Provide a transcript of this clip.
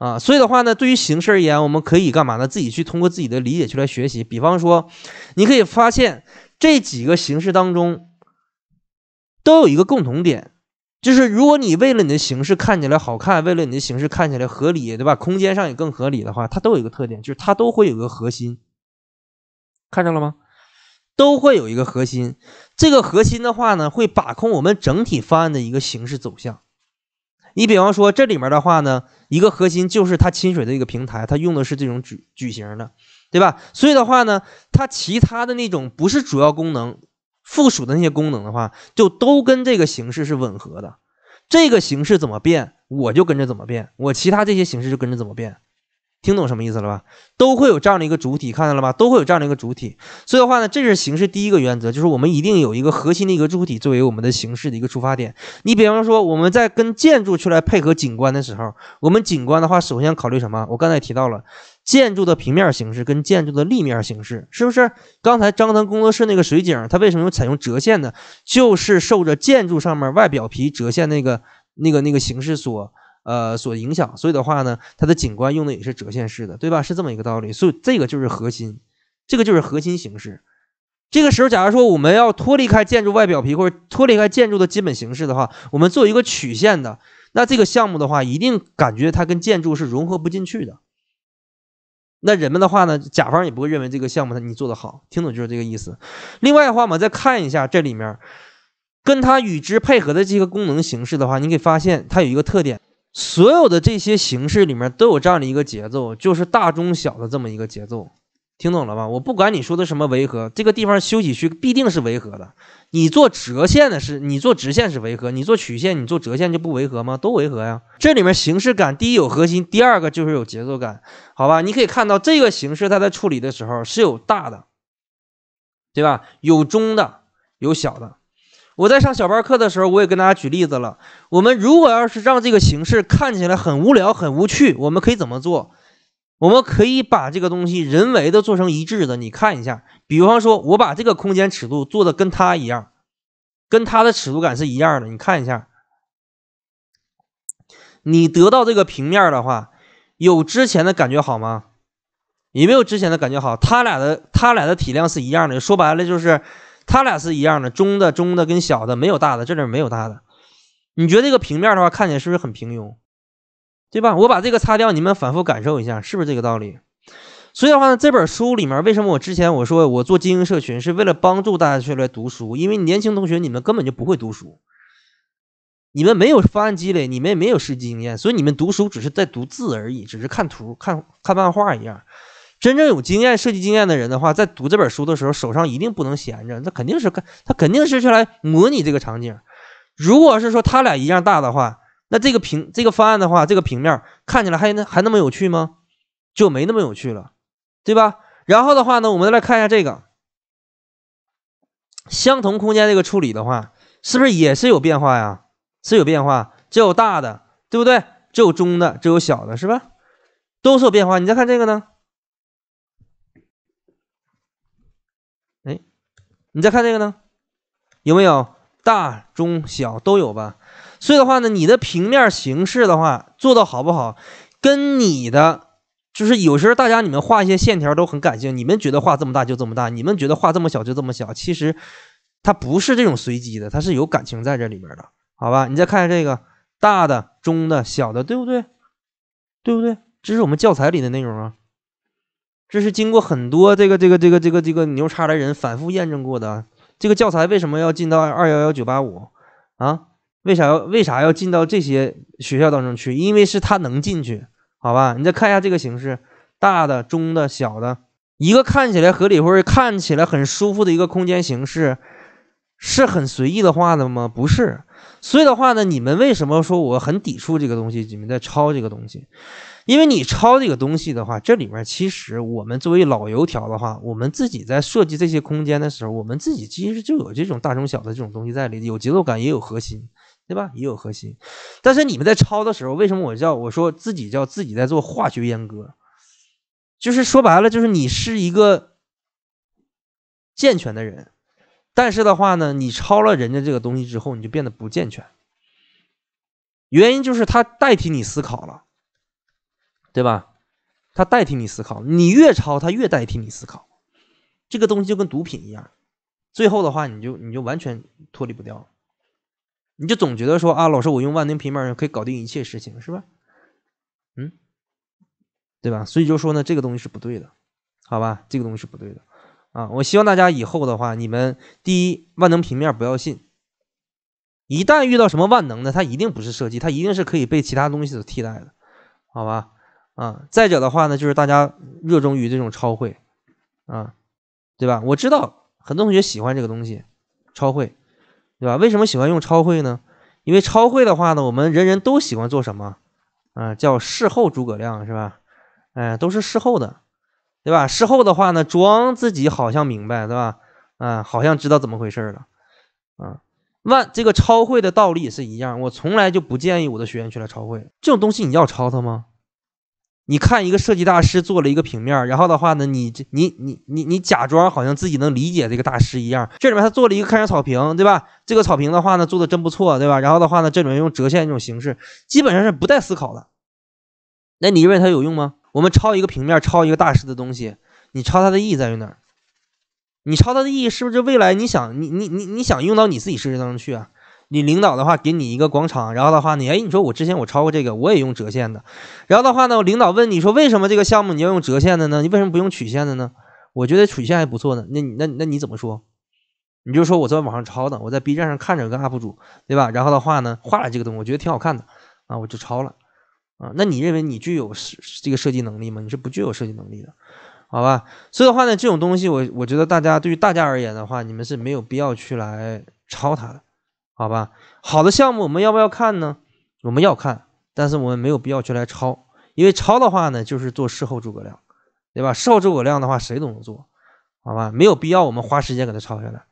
啊，所以的话呢，对于形式而言，我们可以干嘛呢？自己去通过自己的理解去来学习。比方说，你可以发现这几个形式当中都有一个共同点，就是如果你为了你的形式看起来好看，为了你的形式看起来合理，对吧？空间上也更合理的话，它都有一个特点，就是它都会有一个核心，看着了吗？都会有一个核心。这个核心的话呢，会把控我们整体方案的一个形式走向。你比方说这里面的话呢。一个核心就是它亲水的一个平台，它用的是这种矩矩形的，对吧？所以的话呢，它其他的那种不是主要功能附属的那些功能的话，就都跟这个形式是吻合的。这个形式怎么变，我就跟着怎么变，我其他这些形式就跟着怎么变。听懂什么意思了吧？都会有这样的一个主体，看到了吧？都会有这样的一个主体。所以的话呢，这是形式第一个原则，就是我们一定有一个核心的一个主体作为我们的形式的一个出发点。你比方说，我们在跟建筑出来配合景观的时候，我们景观的话，首先考虑什么？我刚才也提到了，建筑的平面形式跟建筑的立面形式，是不是？刚才张腾工作室那个水景，它为什么采用折线呢？就是受着建筑上面外表皮折线那个、那个、那个形式所。呃，所影响，所以的话呢，它的景观用的也是折线式的，对吧？是这么一个道理，所以这个就是核心，这个就是核心形式。这个时候，假如说我们要脱离开建筑外表皮或者脱离开建筑的基本形式的话，我们做一个曲线的，那这个项目的话，一定感觉它跟建筑是融合不进去的。那人们的话呢，甲方也不会认为这个项目你做得好，听懂就是这个意思。另外的话我们再看一下这里面跟它与之配合的这个功能形式的话，你可以发现它有一个特点。所有的这些形式里面都有这样的一个节奏，就是大中小的这么一个节奏，听懂了吧？我不管你说的什么违和，这个地方休息区必定是违和的。你做折线的是，你做直线是违和，你做曲线，你做折线就不违和吗？都违和呀。这里面形式感第一有核心，第二个就是有节奏感，好吧？你可以看到这个形式，它在处理的时候是有大的，对吧？有中的，有小的。我在上小班课的时候，我也跟大家举例子了。我们如果要是让这个形式看起来很无聊、很无趣，我们可以怎么做？我们可以把这个东西人为的做成一致的。你看一下，比方说，我把这个空间尺度做的跟它一样，跟它的尺度感是一样的。你看一下，你得到这个平面的话，有之前的感觉好吗？有没有之前的感觉好？它俩的它俩的体量是一样的。说白了就是。它俩是一样的，中的中的跟小的没有大的，这里没有大的。你觉得这个平面的话看起来是不是很平庸，对吧？我把这个擦掉，你们反复感受一下，是不是这个道理？所以的话呢，这本书里面为什么我之前我说我做精英社群是为了帮助大家去来读书，因为年轻同学你们根本就不会读书，你们没有方案积累你们也没有实际经验，所以你们读书只是在读字而已，只是看图看看漫画一样。真正有经验、设计经验的人的话，在读这本书的时候，手上一定不能闲着，那肯定是干，他肯定是去来模拟这个场景。如果是说他俩一样大的话，那这个平这个方案的话，这个平面看起来还还那么有趣吗？就没那么有趣了，对吧？然后的话呢，我们来看一下这个相同空间这个处理的话，是不是也是有变化呀？是有变化，只有大的，对不对？只有中的，只有小的，是吧？都是有变化。你再看这个呢？你再看这个呢，有没有大、中、小都有吧？所以的话呢，你的平面形式的话，做的好不好，跟你的就是有时候大家你们画一些线条都很感性，你们觉得画这么大就这么大，你们觉得画这么小就这么小，其实它不是这种随机的，它是有感情在这里面的，好吧？你再看看这个大的、中的、小的，对不对？对不对？这是我们教材里的内容啊。这是经过很多这个这个这个这个这个牛叉的人反复验证过的。这个教材为什么要进到二幺幺九八五啊？为啥要为啥要进到这些学校当中去？因为是他能进去，好吧？你再看一下这个形式，大的、中的、小的，一个看起来合理或者看起来很舒服的一个空间形式。是很随意的画的吗？不是，所以的话呢，你们为什么说我很抵触这个东西？你们在抄这个东西，因为你抄这个东西的话，这里面其实我们作为老油条的话，我们自己在设计这些空间的时候，我们自己其实就有这种大中小的这种东西在里，有节奏感，也有核心，对吧？也有核心。但是你们在抄的时候，为什么我叫我说自己叫自己在做化学阉割？就是说白了，就是你是一个健全的人。但是的话呢，你抄了人家这个东西之后，你就变得不健全。原因就是它代替你思考了，对吧？它代替你思考，你越抄，它越代替你思考。这个东西就跟毒品一样，最后的话，你就你就完全脱离不掉了。你就总觉得说啊，老师，我用万能平板可以搞定一切事情，是吧？嗯，对吧？所以就说呢，这个东西是不对的，好吧？这个东西是不对的。啊！我希望大家以后的话，你们第一万能平面不要信。一旦遇到什么万能的，它一定不是设计，它一定是可以被其他东西所替代的，好吧？啊，再者的话呢，就是大家热衷于这种超会，啊，对吧？我知道很多同学喜欢这个东西，超会，对吧？为什么喜欢用超会呢？因为超会的话呢，我们人人都喜欢做什么？啊，叫事后诸葛亮是吧？哎，都是事后的。对吧？事后的话呢，装自己好像明白，对吧？啊，好像知道怎么回事了，啊，万这个抄绘的道理也是一样，我从来就不建议我的学员去来抄绘这种东西。你要抄他吗？你看一个设计大师做了一个平面，然后的话呢，你这你你你你假装好像自己能理解这个大师一样。这里面他做了一个开山草坪，对吧？这个草坪的话呢做的真不错，对吧？然后的话呢，这里面用折线这种形式，基本上是不带思考的。那你认为它有用吗？我们抄一个平面，抄一个大师的东西，你抄它的意义在于哪儿？你抄它的意义是不是未来你想你你你你想用到你自己当中去啊？你领导的话给你一个广场，然后的话你哎你说我之前我抄过这个，我也用折线的，然后的话呢，领导问你说为什么这个项目你要用折线的呢？你为什么不用曲线的呢？我觉得曲线还不错呢。那那那你怎么说？你就说我在网上抄的，我在 B 站上看着个 UP 主，对吧？然后的话呢，画了这个东西，我觉得挺好看的啊，我就抄了。啊，那你认为你具有是这个设计能力吗？你是不具有设计能力的，好吧？所以的话呢，这种东西我我觉得大家对于大家而言的话，你们是没有必要去来抄它的，好吧？好的项目我们要不要看呢？我们要看，但是我们没有必要去来抄，因为抄的话呢，就是做事后诸葛亮，对吧？事后诸葛亮的话谁都能做，好吧？没有必要我们花时间给他抄下来。